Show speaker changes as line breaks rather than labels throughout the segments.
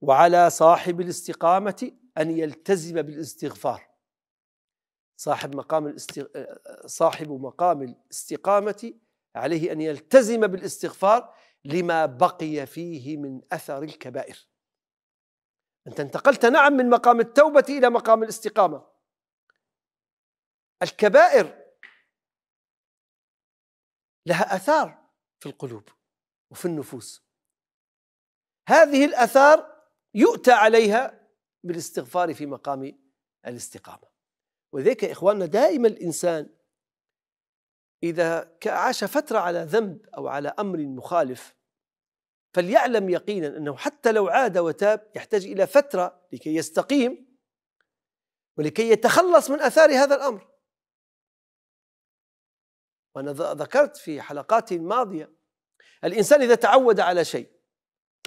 وعلى صاحب الاستقامة أن يلتزم بالاستغفار صاحب مقام الاستغ... صاحب مقام الاستقامة عليه أن يلتزم بالاستغفار لما بقي فيه من أثر الكبائر أنت انتقلت نعم من مقام التوبة إلى مقام الاستقامة الكبائر لها أثار في القلوب وفي النفوس هذه الأثار يؤتى عليها بالاستغفار في مقام الاستقامة وذلك يا إخواننا دائما الإنسان إذا عاش فترة على ذنب أو على أمر مخالف فليعلم يقينا أنه حتى لو عاد وتاب يحتاج إلى فترة لكي يستقيم ولكي يتخلص من أثار هذا الأمر وأنا ذكرت في حلقات ماضية الإنسان إذا تعود على شيء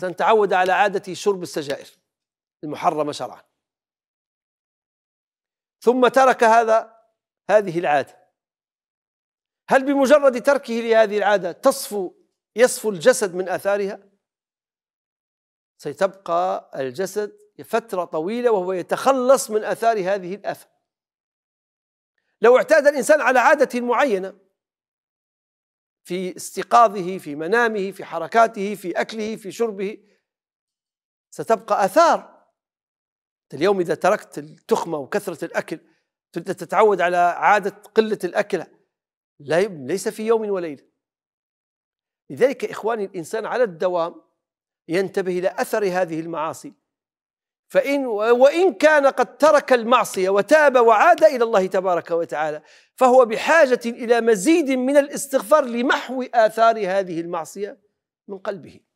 تعود على عادة شرب السجائر المحرمة شرعا ثم ترك هذا هذه العادة هل بمجرد تركه لهذه العادة تصفو يصفو الجسد من آثارها سيتبقى الجسد فترة طويلة وهو يتخلص من آثار هذه الآفة لو اعتاد الإنسان على عادة معينة في استيقاظه في منامه في حركاته في اكله في شربه ستبقى اثار اليوم اذا تركت التخمه وكثره الاكل تبدا تتعود على عاده قله الاكل لا ليس في يوم وليله لذلك اخواني الانسان على الدوام ينتبه الى اثر هذه المعاصي فإن وإن كان قد ترك المعصية وتاب وعاد إلى الله تبارك وتعالى فهو بحاجة إلى مزيد من الاستغفار لمحو آثار هذه المعصية من قلبه